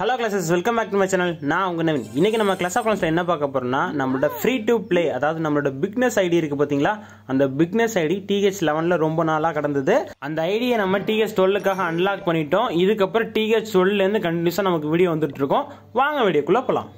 hello classes welcome back to my channel நான் உங்கள் நவீன் இன்றைக்கி நம்ம கிளாஸ் ஆஃப் கிளாஸில் என்ன பார்க்க போகிறோம்னா நம்மளோட ஃப்ரீ டு ப்ளே அதாவது நம்மளோட பிக்னஸ் ஐடி இருக்குது பார்த்தீங்களா அந்த பிக்னஸ் ஐடி டிஹெச் லெவனில் ரொம்ப நாளாக கடந்தது அந்த ஐடியை நம்ம டிஹெச் டுவெல்லுக்காக அன்லாக் பண்ணிட்டோம் இதுக்கப்புறம் டிஹெச் டுவெல்லேருந்து கண்டினியூஸாக நமக்கு வீடியோ வந்துட்டு இருக்கோம் வாங்க வீடியோக்குள்ளே போகலாம்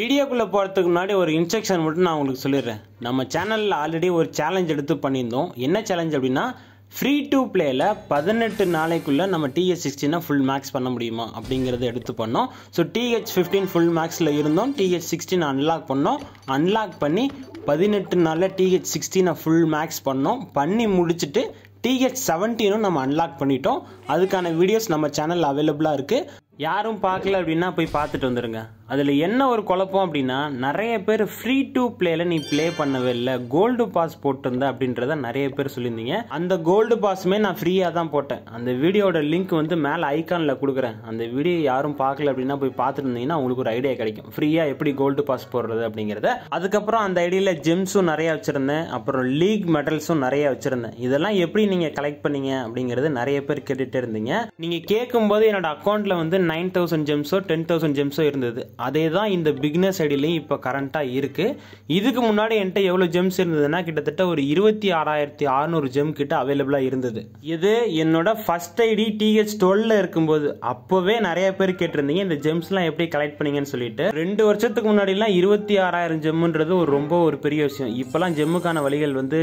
வீடியோக்குள்ளே போகிறதுக்கு முன்னாடி ஒரு இன்ஸ்ட்ரக்ஷன் மட்டும் நான் உங்களுக்கு சொல்லிடுறேன் நம்ம சேனலில் ஆல்ரெடி ஒரு சேலஞ்ச் எடுத்து பண்ணியிருந்தோம் என்ன சேலஞ்ச் அப்படின்னா ஃப்ரீ டு பிளேயில் பதினெட்டு நாளைக்குள்ளே நம்ம டிஹெச் சிக்ஸ்டீனை ஃபுல் மேக்ஸ் பண்ண முடியுமா அப்படிங்கிறத எடுத்து பண்ணோம் ஸோ டிஹெச் ஃபிஃப்டீன் ஃபுல் மேக்ஸில் இருந்தோம் டிஹெச் சிக்ஸ்டீன் அன்லாக் பண்ணோம் அன்லாக் பண்ணி பதினெட்டு நாளில் டிஹெச் சிக்ஸ்டீனை ஃபுல் மேக்ஸ் பண்ணோம் பண்ணி முடிச்சுட்டு டிஹெச் செவன்டீனும் நம்ம அன்லாக் பண்ணிட்டோம் அதுக்கான வீடியோஸ் நம்ம சேனலில் அவைலபிளாக இருக்குது யாரும் பார்க்கல அப்படின்னா போய் பார்த்துட்டு வந்துடுங்க அதில் என்ன ஒரு குழப்பம் அப்படின்னா நிறைய பேர் ஃப்ரீ டு பிளேல நீ ப்ளே பண்ணவே இல்லை கோல்டு பாஸ் போட்டிருந்த அப்படின்றத நிறைய பேர் சொல்லியிருந்தீங்க அந்த கோல்டு பாஸுமே நான் ஃப்ரீயாக தான் போட்டேன் அந்த வீடியோட லிங்க் வந்து மேலே ஐக்கானில் கொடுக்குறேன் அந்த வீடியோ யாரும் பார்க்கல அப்படின்னா போய் பார்த்துட்டு இருந்தீங்கன்னா உங்களுக்கு ஒரு ஐடியா கிடைக்கும் ஃப்ரீயாக எப்படி கோல்டு பாஸ் போடுறது அப்படிங்கிறத அதுக்கப்புறம் அந்த ஐடியில் ஜெம்ஸும் நிறையா வச்சுருந்தேன் அப்புறம் லீக் மெடல்ஸும் நிறையா வச்சுருந்தேன் இதெல்லாம் எப்படி நீங்கள் கலெக்ட் பண்ணீங்க அப்படிங்கிறது நிறைய பேர் கேட்டுகிட்டே இருந்தீங்க நீங்கள் கேட்கும்போது என்னோட அக்கௌண்ட்டில் வந்து நைன் தௌசண்ட் ஜெம்ஸோ டென் தௌசண்ட் ஜெம்ஸோ இருந்தது அதே தான் இந்த பிக்னஸ் சைடுலேயும் இப்போ கரண்ட்டாக இருக்குது இதுக்கு முன்னாடி என்கிட்ட எவ்வளோ ஜெம்ஸ் இருந்ததுன்னா கிட்டத்தட்ட ஒரு இருபத்தி ஆறாயிரத்தி அறநூறு ஜெம் கிட்ட அவைலபிளாக இருந்தது இது என்னோட ஃபஸ்ட் ஐடி டிஹெச் டுவெல்ல இருக்கும்போது அப்போவே நிறைய பேர் கேட்டிருந்தீங்க இந்த ஜெம்ஸ்லாம் எப்படி கலெக்ட் பண்ணீங்கன்னு சொல்லிட்டு ரெண்டு வருஷத்துக்கு முன்னாடிலாம் இருபத்தி ஆறாயிரம் ஜெம்முன்றது ஒரு ரொம்ப ஒரு பெரிய விஷயம் இப்போல்லாம் ஜெம்முக்கான வழிகள் வந்து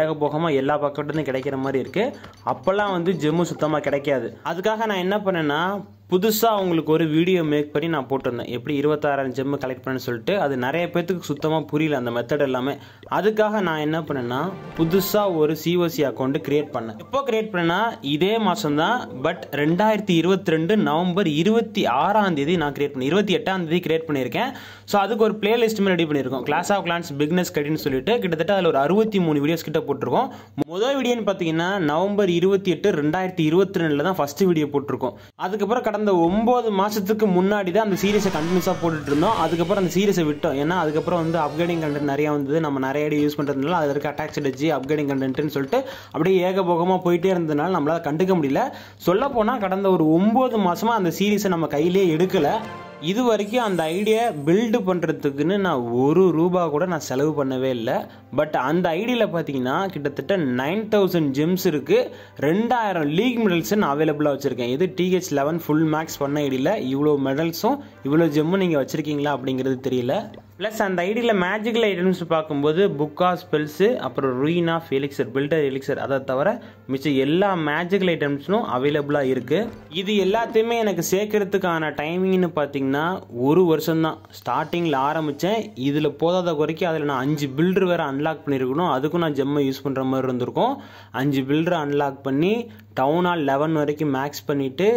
ஏகபோகமாக எல்லா பக்கத்துலேருந்து கிடைக்கிற மாதிரி இருக்குது அப்போல்லாம் வந்து ஜெம்மு சுத்தமாக கிடைக்காது அதுக்காக நான் என்ன பண்ணேன்னா புதுசாக உங்களுக்கு ஒரு வீடியோ மேக் பண்ணி நான் போட்டிருந்தேன் எப்படி இருபத்தாறாயிரம் ஜெம்மு கலெக்ட் பண்ணேன்னு சொல்லிட்டு அது நிறைய பேர்த்துக்கு சுத்தமாக புரியல அந்த மெத்தட் எல்லாமே அதுக்காக நான் என்ன பண்ணேன்னா புதுசாக ஒரு சிஓசி அக்கௌண்ட் கிரியேட் பண்ணேன் எப்போ கிரியேட் பண்ணேன்னா இதே மாதம் தான் பட் ரெண்டாயிரத்தி இருபத்தி ரெண்டு நவம்பர் இருபத்தி ஆறாம் தேதி நான் கிரியேட் பண்ணி இருபத்தி எட்டாம் தேதி கிரியேட் பண்ணியிருக்கேன் ஸோ அதுக்கு ஒரு பிளேலிஸ்ட்டுமே ரெடி பண்ணியிருக்கோம் கிளாஸ் ஆஃப் கிளான்ஸ் பிக்னஸ் கடின்னு சொல்லிட்டு கிட்டத்தட்ட அதில் ஒரு அறுபத்தி மூணு வீடியோஸ் கிட்ட போட்டிருக்கோம் முதல் வீடியோன்னு பார்த்தீங்கன்னா நவம்பர் இருபத்தி எட்டு ரெண்டாயிரத்தி இருபத்தி ரெண்டில் தான் ஃபஸ்ட்டு வீடியோ போட்டிருக்கோம் அதுக்கப்புறம் கடந்த ஒம்பது மாதத்துக்கு முன்னாடி தான் அந்த சீரியஸை கண்டினியூஸாக போட்டுட்டு இருந்தோம் அதுக்கப்புறம் அந்த சீரியஸை விட்டோம் ஏன்னா அதுக்கப்புறம் வந்து அப்கிரேடிங் கண்டென்ட் நிறையா வந்தது நம்ம நிறைய இடம் யூஸ் பண்ணுறதுனால அது இருக்க அட்டாக்ஸ் அடிச்சு அப்கிரேடிங் கண்டென்ட்டுன்னு சொல்லிட்டு அப்படியே ஏகபோகமாக போயிட்டே இருந்ததுனால நம்மளால் கண்டுக்க முடியல சொல்ல போனால் கடந்த ஒரு ஒம்பது மாதமாக அந்த சீரியஸை நம்ம கையிலே எடுக்கலை இது வரைக்கும் அந்த ஐடியா பில்டு பண்ணுறதுக்குன்னு நான் ஒரு ரூபா கூட நான் செலவு பண்ணவே இல்லை பட் அந்த ஐடியில் பார்த்தீங்கன்னா கிட்டத்தட்ட நைன் தௌசண்ட் ஜிம்ஸ் இருக்குது ரெண்டாயிரம் லீக் மெடல்ஸ் நான் அவைலபிளாக வச்சுருக்கேன் இது டிஹெச் லெவன் ஃபுல் மேக்ஸ் பண்ண ஐடியில் இவ்வளோ மெடல்ஸும் இவ்வளோ ஜிம்மும் நீங்கள் வச்சுருக்கீங்களா அப்படிங்கிறது தெரியல ப்ளஸ் அந்த ஐடியில் மேஜிக்கல் ஐட்டம்ஸ் பார்க்கும்போது புக்கா ஸ்பெல்ஸு அப்புறம் ரூயினா எலிக்சர் பில்டர் எலிக்சர் அதை தவிர மிச்சம் எல்லா மேஜிக்கல் ஐட்டம்ஸும் அவைலபிளாக இருக்குது இது எல்லாத்தையுமே எனக்கு சேர்க்கறதுக்கான டைமிங்னு பார்த்தீங்கன்னா ஒரு வருஷம்தான் ஸ்டார்டிங்கில் ஆரம்பித்தேன் இதில் போதாத குறைக்கு அதில் நான் அஞ்சு பில்டர் வேறு அன்லாக் பண்ணியிருக்கணும் அதுக்கும் நான் ஜெம்மை யூஸ் பண்ணுற மாதிரி இருந்திருக்கும் அஞ்சு பில்டரை அன்லாக் பண்ணி டவுன் ஆல் லெவன் வரைக்கும் மேக்ஸ் பண்ணிவிட்டு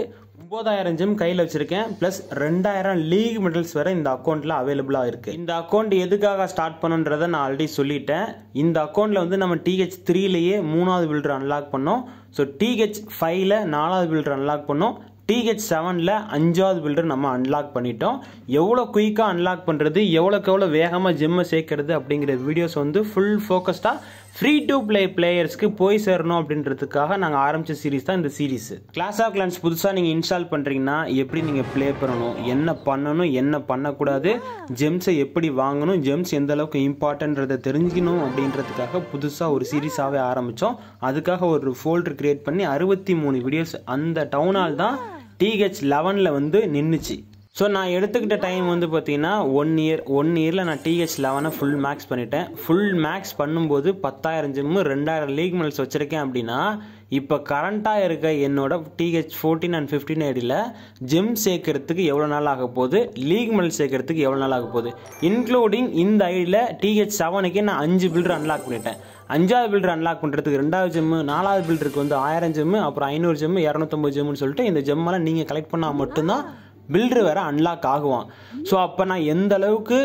ஒம்பதாயிரம் ஜிம் கையில் வச்சுருக்கேன் ப்ளஸ் ரெண்டாயிரம் லீக் மெடல்ஸ் வேறு இந்த அக்கௌண்ட்டில் அவைலபிளாக இருக்குது இந்த அக்கௌண்ட் எதுக்காக ஸ்டார்ட் பண்ணுன்றத நான் ஆல்ரெடி சொல்லிட்டேன் இந்த அக்கௌண்ட்டில் வந்து நம்ம டிஹெச் த்ரீலேயே மூணாவது பில்டர் அன்லாக் பண்ணோம் ஸோ டிஹெச் ஃபைவ்ல நாலாவது பில்டர் அன்லாக் பண்ணோம் டிஹெச் செவனில் அஞ்சாவது பில்டர் நம்ம அன்லாக் பண்ணிட்டோம் எவ்வளோ குயிக்காக அன்லாக் பண்ணுறது எவ்வளோக்கு எவ்வளோ வேகமாக ஜிம்மை சேர்க்கறது அப்படிங்கிற வீடியோஸ் வந்து ஃபுல் ஃபோக்கஸ்டாக ஃப்ரீ டு பிளே பிளேயர்ஸ்க்கு போய் சேரணும் அப்படின்றதுக்காக நாங்கள் ஆரம்பித்த சீரிஸ் தான் இந்த சீரீஸ் கிளாஸ் ஆஃப் கிளான்ஸ் புதுசாக நீங்கள் இன்ஸ்டால் பண்ணுறீங்கன்னா எப்படி நீங்கள் ப்ளே பண்ணணும் என்ன பண்ணணும் என்ன பண்ணக்கூடாது ஜெம்ஸை எப்படி வாங்கணும் ஜெம்ஸ் எந்த அளவுக்கு இம்பார்ட்டன்றதை தெரிஞ்சுக்கணும் அப்படின்றதுக்காக புதுசாக ஒரு சீரீஸாகவே ஆரம்பித்தோம் அதுக்காக ஒரு ஃபோல்டர் க்ரியேட் பண்ணி அறுபத்தி மூணு வீடியோஸ் அந்த டவுனால் தான் டிஹெச் லெவனில் வந்து நின்றுச்சு ஸோ நான் எடுத்துக்கிட்ட டைம் வந்து பார்த்தீங்கன்னா ஒன் இயர் ஒன் இயரில் நான் டிஹெச் லெவனை ஃபுல் மேக்ஸ் பண்ணிட்டேன் ஃபுல் மேக்ஸ் பண்ணும்போது பத்தாயிரம் ஜிம்மு ரெண்டாயிரம் லீக் மெல்ஸ் வச்சுருக்கேன் அப்படின்னா இப்போ கரண்ட்டாக இருக்க என்னோட டிஹெச் ஃபோர்டீன் அண்ட் ஃபிஃப்டீன் ஐடியில் ஜிம் சேர்க்கறதுக்கு எவ்வளோ நாள் ஆக போகுது லீக் மெல்ஸ் சேர்க்கறதுக்கு எவ்வளோ நாள் ஆக போகுது இன்க்ளூடிங் இந்த ஐடியில் டிஹெச் செவனுக்கே நான் அஞ்சு பில்டர் அன்லாக் பண்ணிட்டேன் அஞ்சாவது பில்டர் அன்லாக் பண்ணுறதுக்கு ரெண்டாவது ஜிம்மு நாலாவது பில்டருக்கு வந்து ஆயிரம் ஜிம்மு அப்புறம் ஐநூறு ஜிம்மு இரநூத்தொம்பது ஜிம்முன்னு சொல்லிட்டு இந்த ஜிம்மெல்லாம் நீங்கள் கலெக்ட் பண்ணால் மட்டும்தான் பில்ட்ரு வேறு அன்லாக் ஆகுவான் ஸோ அப்போ நான் எந்த அளவுக்கு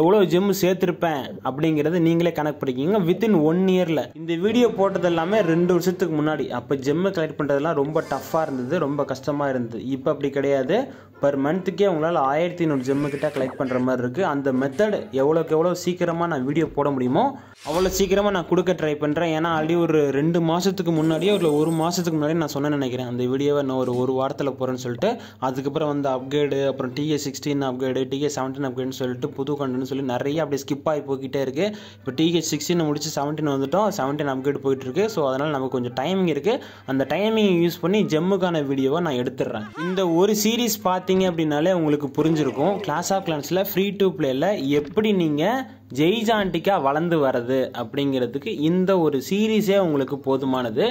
எவ்வளோ ஜிம் சேர்த்துருப்பேன் அப்படிங்கிறத நீங்களே கனெக்ட் பண்ணிக்கிங்க வித்தின் ஒன் இயரில் இந்த வீடியோ போட்டது எல்லாமே ரெண்டு வருஷத்துக்கு முன்னாடி அப்போ ஜிம்மு கலெக்ட் பண்ணுறதுலாம் ரொம்ப டஃப்பாக இருந்தது ரொம்ப கஷ்டமாக இருந்தது இப்போ அப்படி கிடையாது பர் மந்த்துக்கே உங்களால் ஆயிரத்தி ஐநூறு ஜிம்மு கலெக்ட் பண்ணுற மாதிரி இருக்குது அந்த மெத்தட் எவ்வளோக்கு எவ்வளோ சீக்கிரமாக நான் வீடியோ போட முடியுமோ அவ்வளோ சீக்கிரமாக நான் கொடுக்க ட்ரை பண்ணுறேன் ஏன்னா ஆல்ரெடி ஒரு ரெண்டு மாதத்துக்கு முன்னாடியே இல்லை ஒரு மாதத்துக்கு முன்னாடியே நான் சொன்ன நினைக்கிறேன் அந்த வீடியோவை நான் ஒரு ஒரு வாரத்தில் போகிறேன்னு சொல்லிட்டு அதுக்கப்புறம் வந்து அப்கிரேடு அப்புறம் TA sixteen upgrade TA seventeen அப்கிரேடுன்னு சொல்லிட்டு புது கண்டுன்னு சொல்லி நிறைய அப்படியே ஸ்கிப் ஆகி போய்கிட்டே இருக்குது இப்போ டிஏ சிக்ஸ்டீன் முடிச்சு செவன்டீன் வந்துட்டோம் செவன்டீன் அப்கிரேட் போயிட்டுருக்கு ஸோ அதனால் நமக்கு கொஞ்சம் டைமிங் இருக்குது அந்த டைமிங் யூஸ் பண்ணி ஜெம்முக்கான வீடியோவை நான் எடுத்துடுறேன் இந்த ஒரு சீரீஸ் பார்த்தீங்க அப்படின்னாலே உங்களுக்கு புரிஞ்சிருக்கும் கிளாஸ் ஆஃப் கிளான்ஸில் ஃப்ரீ டு பிளேயில் எப்படி நீங்கள் ஜெய்ஜாண்டிக்காக வளர்ந்து வரது பண்ணுறது அப்படிங்கிறதுக்கு இந்த ஒரு சீரீஸே உங்களுக்கு போதுமானது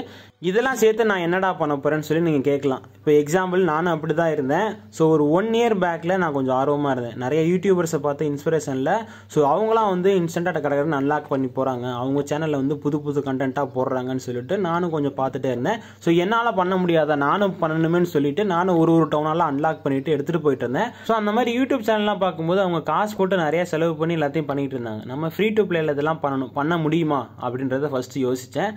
இதெல்லாம் சேர்த்து நான் என்னடா பண்ண போகிறேன்னு சொல்லி நீங்கள் கேட்கலாம் இப்போ எக்ஸாம்பிள் நானும் அப்படி தான் இருந்தேன் ஸோ ஒரு ஒன் இயர் பேக்கில் நான் கொஞ்சம் ஆர்வமாக இருந்தேன் நிறைய யூடியூபர்ஸை பார்த்து இன்ஸ்பிரேஷனில் ஸோ அவங்களாம் வந்து இன்ஸ்டண்ட்டாக கடற்கரை அன்லாக் பண்ணி போகிறாங்க அவங்க சேனலில் வந்து புது புது கண்டென்ட்டாக போடுறாங்கன்னு சொல்லிட்டு நானும் கொஞ்சம் பார்த்துட்டே இருந்தேன் ஸோ என்னால் பண்ண முடியாத நானும் பண்ணணுமேனு சொல்லிட்டு நானும் ஒரு ஒரு டவுனால அன்லாக் பண்ணிட்டு எடுத்துகிட்டு போயிட்டு இருந்தேன் ஸோ அந்த மாதிரி யூடியூப் சேனல்லாம் பார்க்கும்போது அவங்க காசு போட்டு நிறைய செலவு பண்ணி எல்லாத்தையும் பண்ணிகிட்டு இருந்தாங்க நம்ம ஃப்ரீ டு பிளேல இதெல்லாம் பண்ணணும் பண்ண முடியுமா அப்படின்றத ஃபஸ்ட்டு யோசித்தேன்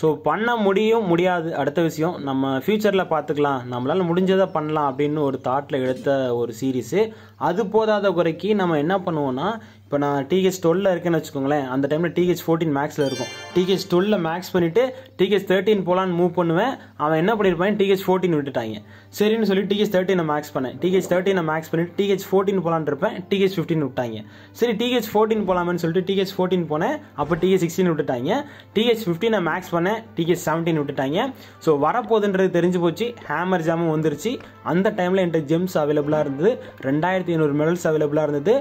ஸோ பண்ண முடியும் முடியாது அடுத்த விஷயம் நம்ம ஃப்யூச்சரில் பார்த்துக்கலாம் நம்மளால் முடிஞ்சதை பண்ணலாம் அப்படின்னு ஒரு தாட்டில் எடுத்த ஒரு சீரீஸு அது போதாத குறைக்கு நம்ம என்ன பண்ணுவோன்னா இப்போ நான் டிஹெச் டுவெல்ல இருக்கேன்னு வச்சுக்கோங்களேன் அந்த டைமில் டிஹெச் ஃபோர்டீன் மேக்ஸில் இருக்கும் டிஹெச் டுவெலில் மேக்ஸ் பண்ணிவிட்டு டிஹெச் தேர்ட்டின் போகலான்னு மூவ் பண்ணுவேன் அவன் என்ன பண்ணியிருப்பான் டிஹெச் ஃபோர்டீன் விட்டுட்டாங்க சரின்னு சொல்லி டிஹெச் தேர்ட்டினை மேக்ஸ் பண்ணேன் டிஹெச் தேர்ட்டினை மேக்ஸ் பண்ணிட்டு டிஹெச் ஃபோர்டின் போகலான்னு இருப்பேன் டிஹெச் ஃபிஃப்டின் விட்டாங்க சரி டிஹெச் ஃபோர்டின் போகலாமனு சொல்லிட்டு டிஹெச் ஃபோர்டின் போனேன் அப்போ டிஹெச் சிக்ஸ்டின் விட்டுட்டாங்க டிஹெச் ஃபிஃப்டினை மேக்ஸ் பண்ணேன் டிஹெச் செவன்டீன் விட்டுட்டாங்க ஸோ வரப்போகுதுன்றது தெரிஞ்சு போச்சு ஹேமர் ஜாமும் வந்துருச்சு அந்த டைமில் என்கிட்ட ஜெம்ஸ் அவைலபிளாக இருந்தது ரெண்டாயிரத்தி ஐநூறு மெடல்ஸ் அவைலபிளாக இருந்தது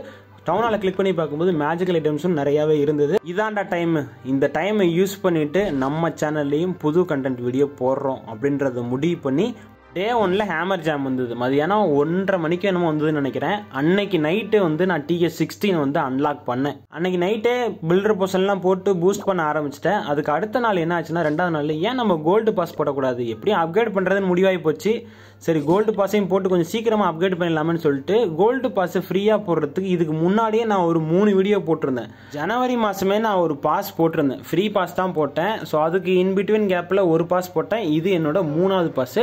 டவுன் ஹாலை கிளிக் பண்ணி பார்க்கும்போது மேஜிக்கல் ஐட்டம்ஸும் நிறையாவே இருந்தது இதாண்டா டைம் இந்த டைமை யூஸ் பண்ணிவிட்டு நம்ம சேனல்லையும் புது கண்டென்ட் வீடியோ போடுறோம் அப்படின்றத முடிவு பண்ணி டே ஒன்ல ஹேமர் ஜாம் வந்தது மதியானம் ஒன்றரை மணிக்கு என்னமோ வந்ததுன்னு நினைக்கிறேன் அன்னைக்கு நைட்டு வந்து நான் டிஎஸ் சிக்ஸ்டீன் வந்து அன்லாக் பண்ணேன் அன்னைக்கு நைட்டே பில்டர் போசன்லாம் போட்டு பூஸ்ட் பண்ண ஆரம்பிச்சிட்டேன் அதுக்கு அடுத்த நாள் என்ன ஆச்சுன்னா ரெண்டாவது நாள் ஏன் நம்ம கோல்டு பாஸ் போடக்கூடாது எப்படியும் அப்கிரேட் பண்ணுறதுன்னு முடிவாகி போச்சு சரி கோல்டு பாஸையும் போட்டு கொஞ்சம் சீக்கிரமாக அப்கிரேட் பண்ணிடலாமனு சொல்லிட்டு கோல்டு பாஸை ஃப்ரீயாக போடுறதுக்கு இதுக்கு முன்னாடியே நான் ஒரு மூணு வீடியோ போட்டிருந்தேன் ஜனவரி மாதமே நான் ஒரு பாஸ் போட்டிருந்தேன் ஃப்ரீ பாஸ் தான் போட்டேன் ஸோ அதுக்கு இன்பிட்வீன் கேப்பில் ஒரு பாஸ் போட்டேன் இது என்னோட மூணாவது பாஸ்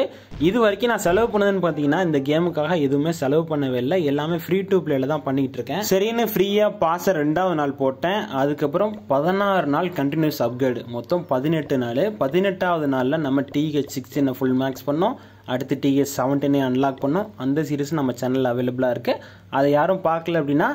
இது வரைக்கும் நான் செலவு பண்ணதுன்னு பார்த்தீங்கன்னா இந்த கேமுக்காக எதுவுமே செலவு பண்ணவே இல்லை எல்லாமே ஃப்ரீ டு பிளேயில் தான் பண்ணிக்கிட்டு இருக்கேன் சரின்னு ஃப்ரீயாக பாஸை ரெண்டாவது நாள் போட்டேன் அதுக்கப்புறம் பதினாறு நாள் கண்டினியூஸ் அப்கிரேடு மொத்தம் பதினெட்டு நாள் பதினெட்டாவது நாளில் நம்ம டிஹெச் என்ன ஃபுல் மேக்ஸ் பண்ணோம் அடுத்து டிஎஸ் செவன்டீனை அன்லாக் பண்ணோம் அந்த சீரிஸும் நம்ம சேனலில் அவைலபிளாக இருக்குது அதை யாரும் பார்க்கல அப்படின்னா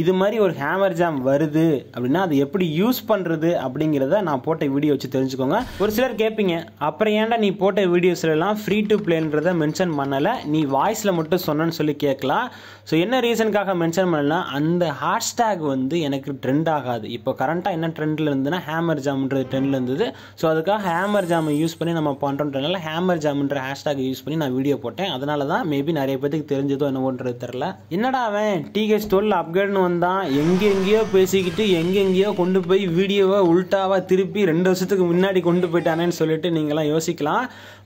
இது மாதிரி ஒரு ஹேமர் ஜாம் வருது அப்படின்னா அது எப்படி யூஸ் பண்ணுறது அப்படிங்கிறத நான் போட்ட வீடியோ வச்சு தெரிஞ்சுக்கோங்க ஒரு சிலர் கேட்பீங்க அப்புறம் ஏன்டா நீ போட்ட வீடியோஸ்லாம் ஃப்ரீ டு பிளேன்றத மென்ஷன் பண்ணலை நீ வாய்ஸில் மட்டும் சொன்னேன்னு சொல்லி கேட்கலாம் ஸோ என்ன ரீசனுக்காக மென்ஷன் பண்ணலாம் அந்த ஹேஷ்டேக் வந்து எனக்கு ட்ரெண்ட் ஆகாது இப்போ கரண்ட்டாக என்ன ட்ரெண்டில் இருந்ததுன்னா ஹேமர் ஜாம்ன்றது ட்ரெண்டில் இருந்தது ஸோ அதுக்காக ஹேமர் ஜாம் யூஸ் பண்ணி நம்ம பண்ணுறோன்றதுனால ஹேமர் ஜாம்ன்ற ஹேஷ்டேக் யூஸ் பண்ணி நான் வீடியோ போட்டேன் அதனால தான் மேபி நிறைய பேத்துக்கு தெரிஞ்சதோ என்னவோன்றது தெரில என்னடா அவன் டிஹெச் தொழில் அப்கிரேட்னு வந்தான் எங்கெங்கேயோ பேசிக்கிட்டு எங்கெங்கேயோ கொண்டு போய் வீடியோவை உல்ட்டாவாக திருப்பி ரெண்டு வருஷத்துக்கு முன்னாடி கொண்டு போயிட்டானேன்னு சொல்லிட்டு நீங்களாம் யோசிக்கலாம்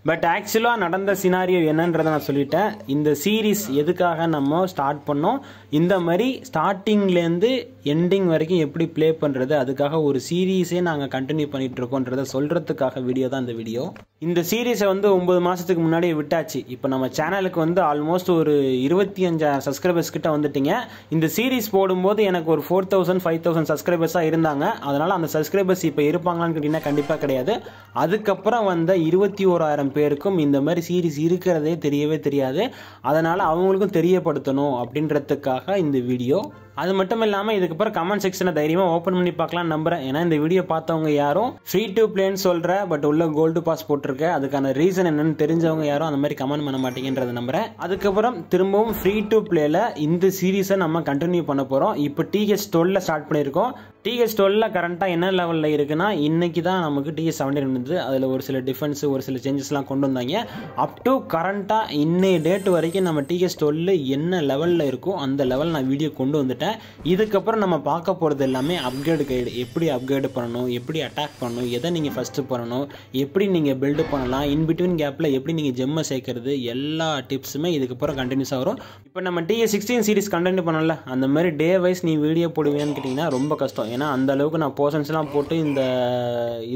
பட் ஆக்சுவலாக நடந்த சினாரியோ என்னன்றதை நான் சொல்லிட்டேன் இந்த சீரீஸ் எதுக்காக நம்ம ஸ்டார்ட் பண்ணோம் இந்த மாதிரி ஸ்டார்டிங்லேருந்து எண்டிங் வரைக்கும் எப்படி ப்ளே பண்ணுறது அதுக்காக ஒரு சீரீஸே நாங்கள் கண்டினியூ பண்ணிகிட்டு சொல்கிறதுக்காக வீடியோ தான் இந்த வீடியோ இந்த சீரீஸை வந்து ஒம்பது மாதத்துக்கு முன்னாடியே விட்டாச்சு இப்போ நம்ம சேனலுக்கு வந்து ஆல்மோஸ்ட் ஒரு இருபத்தி அஞ்சாயிரம் சப்ஸ்கிரைபர்ஸ் கிட்ட வந்துட்டீங்க இந்த சீரீஸ் போடும்போது எனக்கு ஒரு ஃபோர் தௌசண்ட் ஃபைவ் தௌசண்ட் சப்ஸ்கிரைபர்ஸாக இருந்தாங்க அதனால் அந்த சப்ஸ்கிரைபர்ஸ் இப்போ இருப்பாங்களான்னு கேட்டிங்கன்னா கண்டிப்பாக கிடையாது அதுக்கப்புறம் வந்த இருபத்தி ஓராயிரம் லட்சம் பேருக்கும் இந்த மாதிரி சீரிஸ் இருக்கிறதே தெரியவே தெரியாது அதனால் அவங்களுக்கும் தெரியப்படுத்தணும் அப்படின்றதுக்காக இந்த வீடியோ அது மட்டும் இல்லாமல் இதுக்கப்புறம் கமெண்ட் செக்ஷனை தைரியமாக ஓப்பன் பண்ணி பார்க்கலாம் நம்புறேன் ஏன்னா இந்த வீடியோ பார்த்தவங்க யாரும் ஃப்ரீ டு பிளேன்னு சொல்கிற பட் உள்ள கோல்டு பாஸ் போட்டிருக்க அதுக்கான ரீசன் என்னன்னு தெரிஞ்சவங்க யாரும் அந்த மாதிரி கமெண்ட் பண்ண மாட்டேங்கிறத நம்புறேன் அதுக்கப்புறம் திரும்பவும் ஃப்ரீ டு பிளேல இந்த சீரீஸை நம்ம கண்டினியூ பண்ண போகிறோம் இப்போ டிஹெச் டுவெல்ல ஸ்டார்ட் பண்ணியிருக்கோம் டிஹெச் டுவெல்ல கரண்டாக என்ன லெவலில் இருக்குன்னா இன்னைக்கு தான் நமக்கு டிஹெச் செவன்டீன் இருந்தது அதில் ஒரு சில டிஃபென்ஸ் ஒரு சில சேஞ்சஸ்லாம் கொண்டு வந்தாங்க அப் டு கரண்ட்டாக இன்னைய டேட் வரைக்கும் நம்ம டிஹெச் டுவெல்ல என்ன லெவலில் இருக்கோ அந்த லெவல் நான் வீடியோ கொண்டு வந்துட்டேன் இதுக்கப்புறம் நம்ம பார்க்க போகிறது எல்லாமே அப்கிரேடு கைடு எப்படி அப்கிரேடு பண்ணணும் எப்படி அட்டாக் பண்ணணும் எதை நீங்கள் ஃபஸ்ட்டு பண்ணணும் எப்படி நீங்கள் பில்டு பண்ணலாம் இன்பிட்வீன் கேப்பில் எப்படி நீங்கள் ஜெம்மை சேர்க்கறது எல்லா டிப்ஸுமே இதுக்கப்புறம் கண்டினியூஸாக வரும் இப்போ நம்ம டிஏ சிக்ஸ்டீன் சீரிஸ் கண்டென்ட் பண்ணல அந்த மாதிரி டே வைஸ் நீ வீடியோ போடுவியான்னு கேட்டிங்கன்னா ரொம்ப கஷ்டம் ஏன்னா அந்த அளவுக்கு நான் போர்ஷன்ஸ்லாம் போட்டு இந்த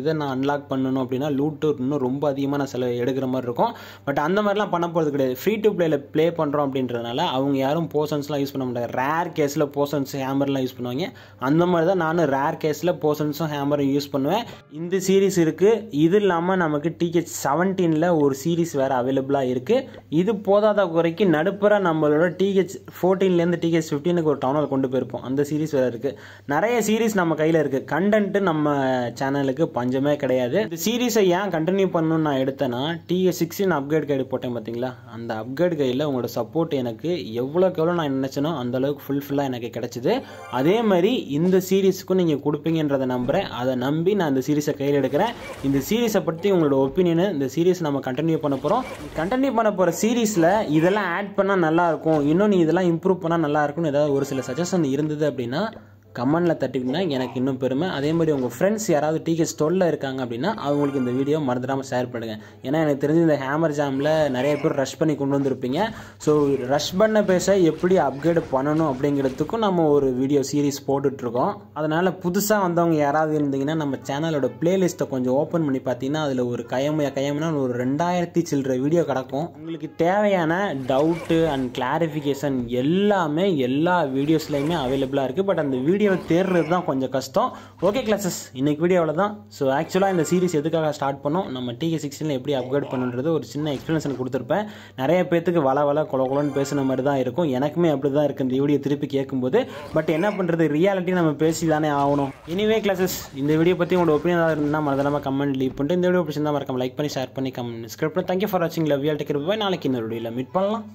இதை நான் அன்லாக் பண்ணணும் அப்படின்னா லூட்டு இன்னும் ரொம்ப அதிகமாக நான் செலவு எடுக்கிற மாதிரி இருக்கும் பட் அந்த மாதிரிலாம் பண்ண போகிறது கிடையாது ஃப்ரீ டு பிளேயில் ப்ளே பண்ணுறோம் அப்படின்றதுனால அவங்க யாரும் போர்ஷன்ஸ்லாம் யூஸ் பண்ண முடியாது ரேர் கேஸில் போ போசன்ஸ் ஹேமர்லாம் யூஸ் பண்ணுவாங்க அந்த மாதிரி தான் நானும் ரேர் கேஸில் போர்ஷன்ஸும் ஹேமரும் யூஸ் பண்ணுவேன் இந்த சீரீஸ் இருக்குது இது இல்லாமல் நமக்கு டிஹெச் செவன்டீனில் ஒரு சீரீஸ் வேறு அவைலபிளாக இருக்குது இது போதாத குறைக்கு நடுப்புற நம்மளோட டிஹெச் ஃபோர்டீன்லேருந்து டிஹெச் ஃபிஃப்டீனுக்கு ஒரு டவுனால் கொண்டு போயிருப்போம் அந்த சீரீஸ் வேறு இருக்குது நிறைய சீரீஸ் நம்ம கையில் இருக்குது கண்டென்ட்டு நம்ம சேனலுக்கு பஞ்சமே கிடையாது இந்த சீரீஸை ஏன் கண்டினியூ பண்ணணும்னு நான் எடுத்தேன்னா டிஎஸ் சிக்ஸ்டின் அப்கேட் கைடு போட்டேன் பார்த்தீங்களா அந்த அப்கேட் கைடில் உங்களோட சப்போர்ட் எனக்கு எவ்வளோக்கு எவ்வளோ நான் நினச்சேனோ அந்தளவுக்கு ஃபுல்ஃபில்லாக எனக்கு கிடச்சிது அதே மாதிரி இந்த சீரீஸுக்கும் நீங்கள் கொடுப்பீங்கன்றதை நம்புகிறேன் அதை நம்பி நான் இந்த சீரீஸை கையில் எடுக்கிறேன் இந்த சீரீஸை பற்றி உங்களோட ஒப்பீனியனு இந்த சீரீஸ் நம்ம கண்டினியூ பண்ண போகிறோம் கண்டினியூ பண்ண போகிற சீரீஸில் இதெல்லாம் ஆட் பண்ணால் நல்லாயிருக்கும் இன்னும் நீ இதெல்லாம் இம்ப்ரூவ் பண்ணால் நல்லாயிருக்கும்னு ஏதாவது ஒரு சில சஜஷன் இருந்தது அப்படின்னா கமெண்டில் தட்டிவிட்டிங்கன்னா எனக்கு இன்னும் பெருமை அதே மாதிரி உங்கள் ஃப்ரெண்ட்ஸ் யாராவது டிகெட் ஸ்டோரில் இருக்காங்க அப்படின்னா அவங்களுக்கு இந்த வீடியோ மறந்துடாமல் ஷேர் பண்ணுங்கள் ஏன்னா எனக்கு தெரிஞ்சு இந்த ஹேமர் ஜாமில் நிறைய பேர் ரஷ் பண்ணி கொண்டு வந்திருப்பீங்க ஸோ ரஷ் பண்ண பேச எப்படி அப்கிரேடு பண்ணணும் அப்படிங்கிறதுக்கும் நம்ம ஒரு வீடியோ சீரீஸ் போட்டுட்ருக்கோம் அதனால் புதுசாக வந்தவங்க யாராவது இருந்தீங்கன்னா நம்ம சேனலோட ப்ளேலிஸ்ட்டை கொஞ்சம் ஓப்பன் பண்ணி பார்த்தீங்கன்னா அதில் ஒரு கயமையா கயமுனா ஒரு ரெண்டாயிரத்தி சில்லற வீடியோ கிடக்கும் உங்களுக்கு தேவையான டவுட்டு அண்ட் கிளாரிஃபிகேஷன் எல்லாமே எல்லா வீடியோஸ்லையுமே அவைலபிளாக இருக்குது பட் அந்த வீடியோ வீடியோவை தேர்றது தான் கொஞ்சம் கஷ்டம் ஓகே கிளாஸஸ் இன்றைக்கி வீடியோவில் தான் ஸோ ஆக்சுவலாக இந்த சீரிஸ் எதுக்காக ஸ்டார்ட் பண்ணோம் நம்ம டிகே சிக்ஸ்டீனில் எப்படி அப்கிரேட் பண்ணுன்றது ஒரு சின்ன எக்ஸ்பிளேஷன் கொடுத்துருப்பேன் நிறைய பேத்துக்கு வள வள கொல கொலன்னு பேசுன மாதிரி தான் இருக்கும் எனக்குமே அப்படி தான் இருக்குது இந்த வீடியோ திருப்பி கேட்கும்போது பட் என்ன பண்ணுறது ரியாலிட்டி நம்ம பேசி தானே ஆகணும் எனிவே கிளாஸஸ் இந்த வீடியோ பற்றி உங்களோட ஒப்பீனியாக ஏதாவது இருந்தால் நம்ம கமெண்ட் லீவ் பண்ணிட்டு இந்த வீடியோ பிடிச்சிருந்தா மறக்காம லைக் பண்ணி ஷேர் பண்ணி கமெண்ட் ஸ்கிரிப்ட் தேங்க்யூ ஃபார் வாட்சிங் லவ் யால் டேக்கர் நாளைக்கு இந்த வீடியோவில் மீட் பண்ணலாம்